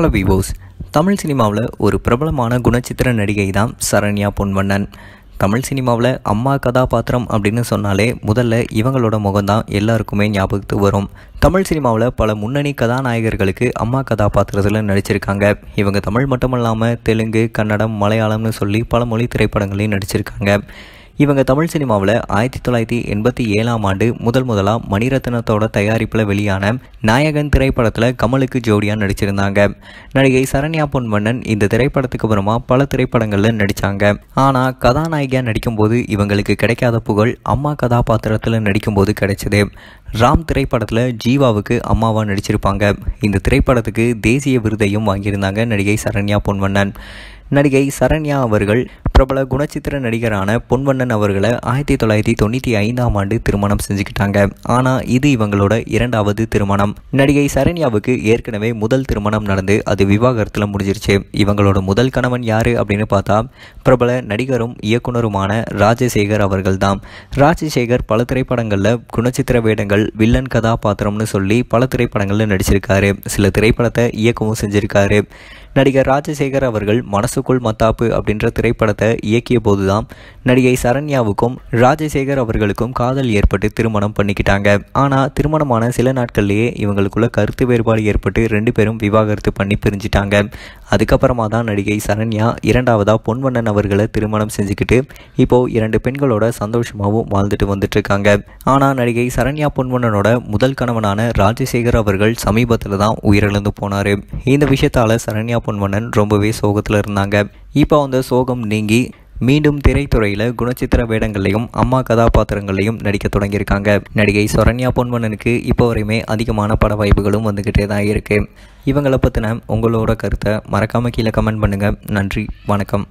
hello விவோஸ் Tamil சினிமாவில் ஒரு பிரபலமான குணச்சித்திர நடிகை தான் சரண்யா பொன்வண்ணன் தமிழ் சினிமாவில் அம்மா கதாபாத்திரம் அப்படின்னு சொன்னாலே முதல்ல இவங்களோட முகம்தான் எல்லாருக்குமே ஞாபகத்து வரும் தமிழ் சினிமாவில் பல முன்னணி கதாநாயகர்களுக்கு அம்மா கதாபாத்திரத்தில் நடிச்சிருக்காங்க இவங்க தமிழ் மட்டும் தெலுங்கு கன்னடம் மலையாளம்னு சொல்லி பல மொழி திரைப்படங்களையும் நடிச்சிருக்காங்க இவங்க தமிழ் சினிமாவில் ஆயிரத்தி தொள்ளாயிரத்தி எண்பத்தி ஏழாம் ஆண்டு முதல் முதலாக மணிரத்னத்தோட தயாரிப்பில் வெளியான நாயகன் திரைப்படத்தில் கமலுக்கு ஜோடியாக நடிச்சிருந்தாங்க நடிகை சரண்யா பொன்வண்ணன் இந்த திரைப்படத்துக்கு அப்புறமா பல திரைப்படங்களில் நடித்தாங்க ஆனால் கதாநாயகியாக நடிக்கும்போது இவங்களுக்கு கிடைக்காத புகழ் அம்மா கதாபாத்திரத்தில் நடிக்கும்போது கிடைச்சது ராம் திரைப்படத்தில் ஜீவாவுக்கு அம்மாவாக நடிச்சிருப்பாங்க இந்த திரைப்படத்துக்கு தேசிய விருதையும் வாங்கியிருந்தாங்க நடிகை சரண்யா பொன்வண்ணன் நடிகை சரண்யா அவர்கள் பிரபல குணச்சித்திர நடிகரான பொன்வண்ணன் அவர்களை ஆயிரத்தி தொள்ளாயிரத்தி தொண்ணூற்றி ஐந்தாம் ஆண்டு திருமணம் செஞ்சுக்கிட்டாங்க ஆனால் இது இவங்களோட இரண்டாவது திருமணம் நடிகை சரண்யாவுக்கு ஏற்கனவே முதல் திருமணம் நடந்து அது விவாகரத்தில் முடிஞ்சிருச்சு இவங்களோட முதல் கணவன் யார் அப்படின்னு பார்த்தா பிரபல நடிகரும் இயக்குனருமான ராஜசேகர் அவர்கள் தான் ராஜசேகர் பல திரைப்படங்களில் குணச்சித்திர வேடங்கள் வில்லன் கதாபாத்திரம்னு சொல்லி பல திரைப்படங்களில் நடிச்சிருக்காரு சில திரைப்படத்தை இயக்கவும் செஞ்சுருக்காரு நடிகர் ராஜசேகர் அவர்கள் மனசுக்குள் மத்தாப்பு அப்படின்ற திரைப்படத்தை இயக்கிய போதுதான் நடிகை சரண்யாவுக்கும் ராஜசேகர் அவர்களுக்கும் காதல் ஏற்பட்டு திருமணம் பண்ணிக்கிட்டாங்க ஆனால் திருமணமான சில நாட்கள்லேயே இவங்களுக்குள்ள கருத்து வேறுபாடு ஏற்பட்டு ரெண்டு பேரும் விவாகரத்து பண்ணி பிரிஞ்சிட்டாங்க அதுக்கப்புறமா தான் நடிகை சரண்யா இரண்டாவதாக பொன்வண்ணன் அவர்களை திருமணம் செஞ்சுக்கிட்டு இப்போது இரண்டு பெண்களோட சந்தோஷமாகவும் வாழ்ந்துட்டு இருக்காங்க ஆனால் நடிகை சரண்யா பொன்வண்ணனோட முதல் கணவனான ராஜசேகர் அவர்கள் சமீபத்தில் தான் உயிரிழந்து போனார் இந்த விஷயத்தால் சரண்யா பொன்வண்ணன் ரொம்பவே சோகத்தில் இருந்தாங்க இப்போ அந்த சோகம் நீங்கி மீண்டும் திரைத்துறையில் குணச்சித்திர வேடங்களையும் அம்மா கதாபாத்திரங்களையும் நடிக்க தொடங்கியிருக்காங்க நடிகை சரண்யா பொன்மனனுக்கு இப்போ வரையுமே அதிகமான பட வாய்ப்புகளும் வந்துக்கிட்டே தான் இருக்குது இவங்களை பற்றின உங்களோட கருத்தை மறக்காமல் கீழே கமெண்ட் பண்ணுங்கள் நன்றி வணக்கம்